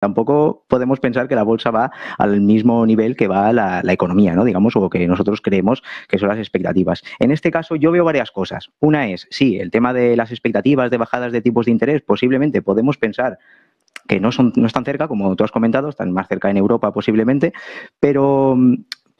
Tampoco podemos pensar que la bolsa va al mismo nivel que va la, economía, ¿no? Digamos, o que nosotros creemos que son las expectativas. En este caso, yo veo varias cosas. Una es, sí, el tema de las expectativas de bajadas de tipos de interés, posiblemente podemos pensar que no, son, no están cerca, como tú has comentado, están más cerca en Europa posiblemente, pero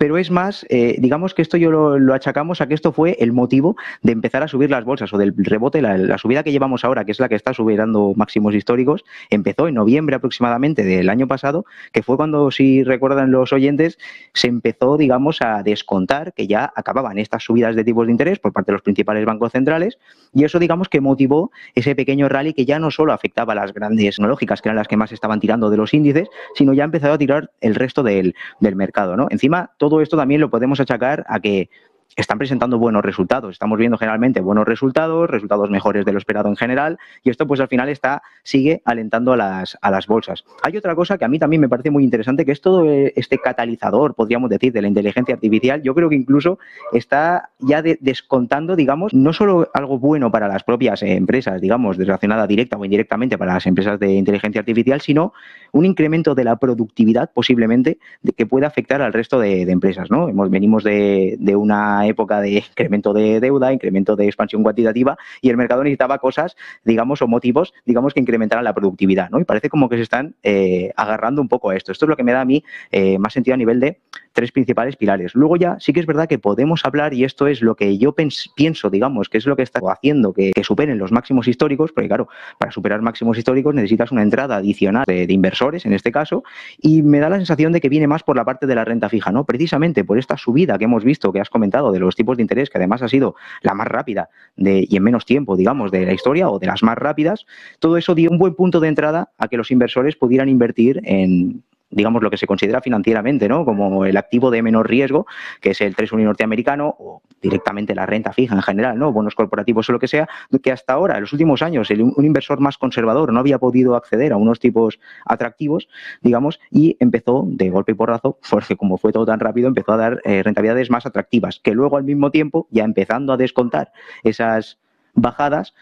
pero es más, eh, digamos que esto yo lo, achacamos a que esto fue el motivo de empezar a subir las bolsas o del rebote, la, subida que llevamos ahora, que es la que está subiendo máximos históricos, empezó en noviembre aproximadamente del año pasado, que fue cuando, si recuerdan los oyentes, se empezó, digamos, a descontar que ya acababan estas subidas de tipos de interés por parte de los principales bancos centrales y eso, digamos, que motivó ese pequeño rally que ya no solo afectaba a las grandes tecnológicas, que eran las que más estaban tirando de los índices, sino ya empezado a tirar el resto del, del mercado, ¿no? Encima, todo todo esto también lo podemos achacar a que están presentando buenos resultados. Estamos viendo generalmente buenos resultados, resultados mejores de lo esperado en general, y esto pues al final está, sigue alentando a las, a las bolsas. Hay otra cosa que a mí también me parece muy interesante, que es todo eh, este catalizador, podríamos decir, de la inteligencia artificial. Yo creo que incluso está ya descontando, digamos, no solo algo bueno para las propias empresas, digamos, relacionada directa o indirectamente para las empresas de inteligencia artificial, sino un incremento de la productividad posiblemente que pueda afectar al resto de, empresas. ¿no? Hemos, venimos de, una época de incremento de deuda, incremento de expansión cuantitativa y el mercado necesitaba cosas, digamos, o motivos, digamos, que incrementaran la productividad. ¿no? Y parece como que se están eh, agarrando un poco a esto. Esto es lo que me da a mí eh, más sentido a nivel de tres principales pilares. Luego ya sí que es verdad que podemos hablar, y esto es lo que yo pienso, digamos, que es lo que está haciendo que, superen los máximos históricos, porque claro, para superar máximos históricos necesitas una entrada adicional de, inversores, en este caso, y me da la sensación de que viene más por la parte de la renta fija, ¿no? Precisamente por esta subida que hemos visto, que has comentado, de los tipos de interés, que además ha sido la más rápida y en menos tiempo, digamos, de la historia o de las más rápidas, todo eso dio un buen punto de entrada a que los inversores pudieran invertir en digamos, lo que se considera financieramente, ¿no? Como el activo de menor riesgo, que es el 3 Unión norteamericano o directamente la renta fija en general, ¿no? Bonos corporativos o lo que sea, que hasta ahora, en los últimos años, un inversor más conservador no había podido acceder a unos tipos atractivos, digamos, y empezó de golpe y porrazo, porque como fue todo tan rápido, empezó a dar eh, rentabilidades más atractivas, que luego al mismo tiempo, ya empezando a descontar esas bajadas,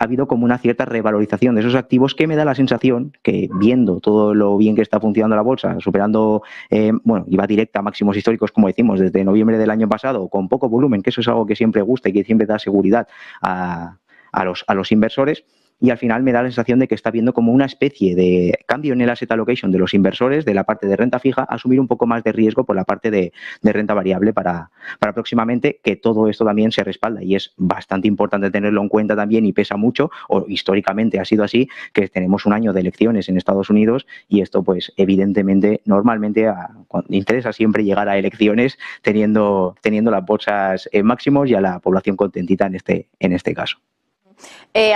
ha habido como una cierta revalorización de esos activos que me da la sensación que viendo todo lo bien que está funcionando la bolsa, superando, eh, bueno, iba directa a máximos históricos, como decimos, desde noviembre del año pasado, con poco volumen, que eso es algo que siempre gusta y que siempre da seguridad a, los, a los inversores, y al final me da la sensación de que está viendo como una especie de cambio en el asset allocation de los inversores de la parte de renta fija, asumir un poco más de riesgo por la parte de, renta variable para, para próximamente, que todo esto también se respalda y es bastante importante tenerlo en cuenta también y pesa mucho, o históricamente ha sido así, que tenemos un año de elecciones en Estados Unidos y esto pues evidentemente normalmente ah, interesa siempre llegar a elecciones teniendo, teniendo las bolsas en máximos y a la población contentita en este, en este caso. Eh,